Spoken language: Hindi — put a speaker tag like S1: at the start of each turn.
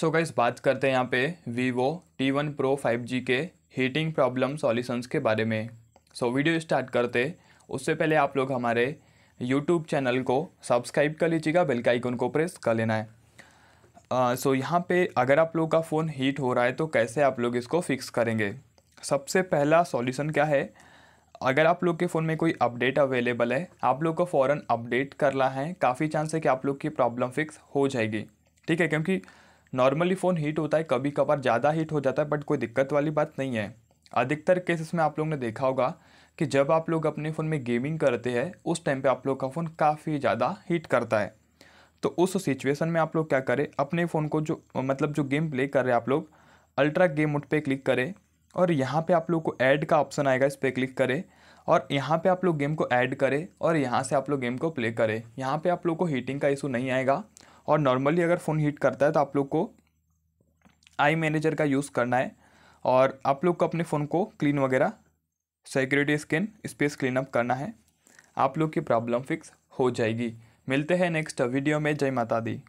S1: सो so गाइस बात करते हैं यहाँ पे Vivo T one pro five G के हीटिंग प्रॉब्लम सॉल्यूशंस के बारे में सो so, वीडियो स्टार्ट करते उससे पहले आप लोग हमारे यूट्यूब चैनल को सब्सक्राइब कर लीजिएगा बेल का आइकन को प्रेस कर लेना है सो uh, so यहाँ पे अगर आप लोग का फ़ोन हीट हो रहा है तो कैसे आप लोग इसको फिक्स करेंगे सबसे पहला सॉल्यूशन क्या है अगर आप लोग के फ़ोन में कोई अपडेट अवेलेबल है आप लोग को फ़ौरन अपडेट करना है काफ़ी चांस है कि आप लोग की प्रॉब्लम फिक्स हो जाएगी ठीक है क्योंकि नॉर्मली फ़ोन हीट होता है कभी कभार ज़्यादा हीट हो जाता है बट कोई दिक्कत वाली बात नहीं है अधिकतर केसेस में आप लोग ने देखा होगा कि जब आप लोग अपने फ़ोन में गेमिंग करते हैं उस टाइम पे आप लोग का फ़ोन काफ़ी ज़्यादा हीट करता है तो उस सिचुएशन में आप लोग क्या करें अपने फ़ोन को जो मतलब जो गेम प्ले कर रहे हैं आप लोग अल्ट्रा गेम मोड पे क्लिक करें और यहाँ पर आप लोग को ऐड का ऑप्शन आएगा इस पर क्लिक करें और यहाँ पे आप लोग गेम को ऐड करें और यहाँ से आप लोग गेम को प्ले करें यहाँ पे आप लोग को हीटिंग का इशू नहीं आएगा और नॉर्मली अगर फ़ोन हीट करता है तो आप लोग को आई मैनेजर का यूज़ करना है और आप लोग को अपने फ़ोन को क्लीन वगैरह security scan space clean up करना है आप लोग की प्रॉब्लम फिक्स हो जाएगी मिलते हैं नेक्स्ट वीडियो में जय माता दी